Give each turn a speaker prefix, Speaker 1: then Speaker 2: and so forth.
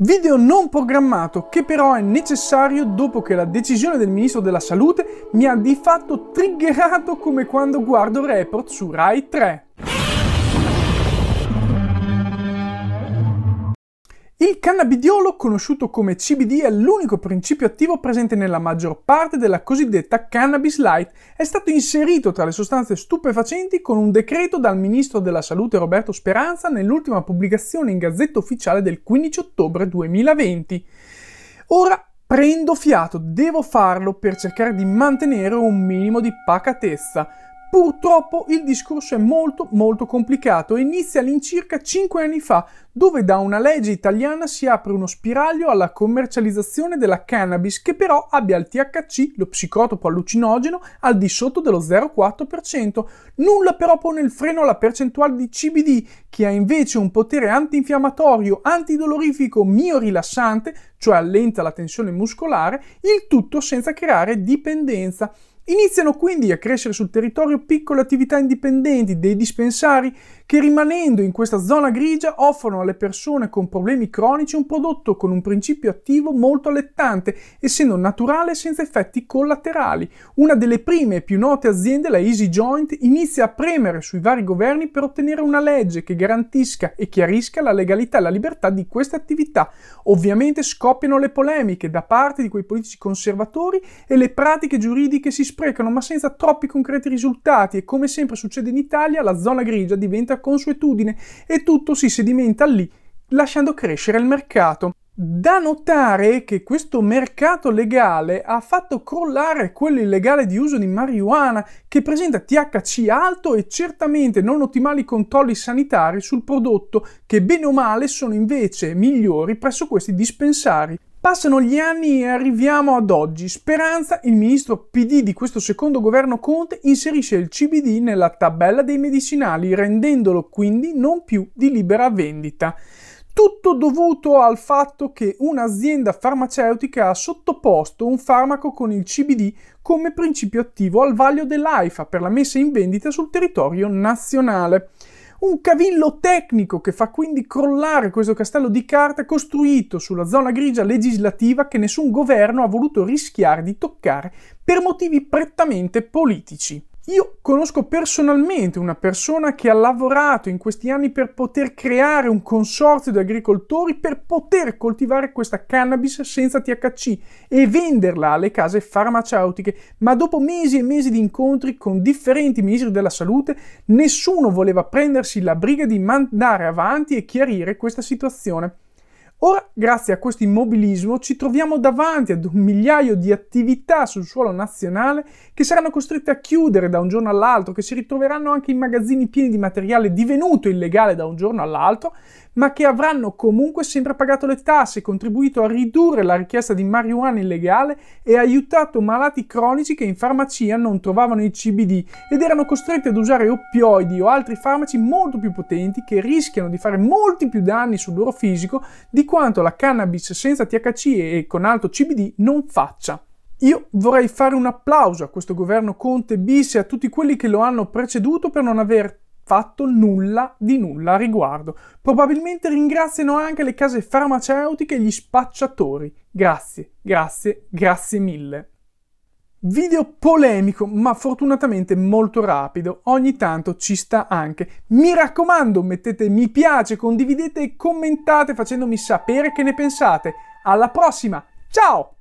Speaker 1: Video non programmato che però è necessario dopo che la decisione del ministro della salute mi ha di fatto triggerato come quando guardo report su Rai 3. Il cannabidiolo, conosciuto come CBD, è l'unico principio attivo presente nella maggior parte della cosiddetta cannabis light. È stato inserito tra le sostanze stupefacenti con un decreto dal ministro della Salute Roberto Speranza nell'ultima pubblicazione in Gazzetta Ufficiale del 15 ottobre 2020. Ora prendo fiato, devo farlo per cercare di mantenere un minimo di pacatezza Purtroppo il discorso è molto molto complicato e inizia all'incirca 5 anni fa, dove da una legge italiana si apre uno spiraglio alla commercializzazione della cannabis che però abbia il THC, lo psicotopo allucinogeno, al di sotto dello 0,4%. Nulla però pone il freno alla percentuale di CBD, che ha invece un potere antinfiammatorio, antidolorifico, miorilassante, cioè allenta la tensione muscolare, il tutto senza creare dipendenza. Iniziano quindi a crescere sul territorio piccole attività indipendenti, dei dispensari, che rimanendo in questa zona grigia offrono alle persone con problemi cronici un prodotto con un principio attivo molto allettante, essendo naturale e senza effetti collaterali. Una delle prime e più note aziende, la Easy Joint, inizia a premere sui vari governi per ottenere una legge che garantisca e chiarisca la legalità e la libertà di queste attività. Ovviamente scoppiano le polemiche da parte di quei politici conservatori e le pratiche giuridiche si spostano sprecano ma senza troppi concreti risultati e come sempre succede in Italia la zona grigia diventa consuetudine e tutto si sedimenta lì lasciando crescere il mercato. Da notare che questo mercato legale ha fatto crollare quello illegale di uso di marijuana che presenta THC alto e certamente non ottimali controlli sanitari sul prodotto che bene o male sono invece migliori presso questi dispensari. Passano gli anni e arriviamo ad oggi. Speranza, il ministro PD di questo secondo governo Conte, inserisce il CBD nella tabella dei medicinali, rendendolo quindi non più di libera vendita. Tutto dovuto al fatto che un'azienda farmaceutica ha sottoposto un farmaco con il CBD come principio attivo al vaglio dell'AIFA per la messa in vendita sul territorio nazionale un cavillo tecnico che fa quindi crollare questo castello di carta costruito sulla zona grigia legislativa che nessun governo ha voluto rischiare di toccare per motivi prettamente politici. Io conosco personalmente una persona che ha lavorato in questi anni per poter creare un consorzio di agricoltori per poter coltivare questa cannabis senza THC e venderla alle case farmaceutiche, ma dopo mesi e mesi di incontri con differenti ministri della salute, nessuno voleva prendersi la briga di mandare avanti e chiarire questa situazione. Ora, grazie a questo immobilismo, ci troviamo davanti ad un migliaio di attività sul suolo nazionale che saranno costrette a chiudere da un giorno all'altro, che si ritroveranno anche in magazzini pieni di materiale divenuto illegale da un giorno all'altro, ma che avranno comunque sempre pagato le tasse, contribuito a ridurre la richiesta di marijuana illegale e aiutato malati cronici che in farmacia non trovavano il CBD ed erano costretti ad usare oppioidi o altri farmaci molto più potenti che rischiano di fare molti più danni sul loro fisico di quanto la cannabis senza THC e con alto CBD non faccia. Io vorrei fare un applauso a questo governo Conte bis e a tutti quelli che lo hanno preceduto per non aver fatto nulla di nulla a riguardo. Probabilmente ringraziano anche le case farmaceutiche e gli spacciatori. Grazie, grazie, grazie mille. Video polemico, ma fortunatamente molto rapido, ogni tanto ci sta anche. Mi raccomando, mettete mi piace, condividete e commentate facendomi sapere che ne pensate. Alla prossima, ciao!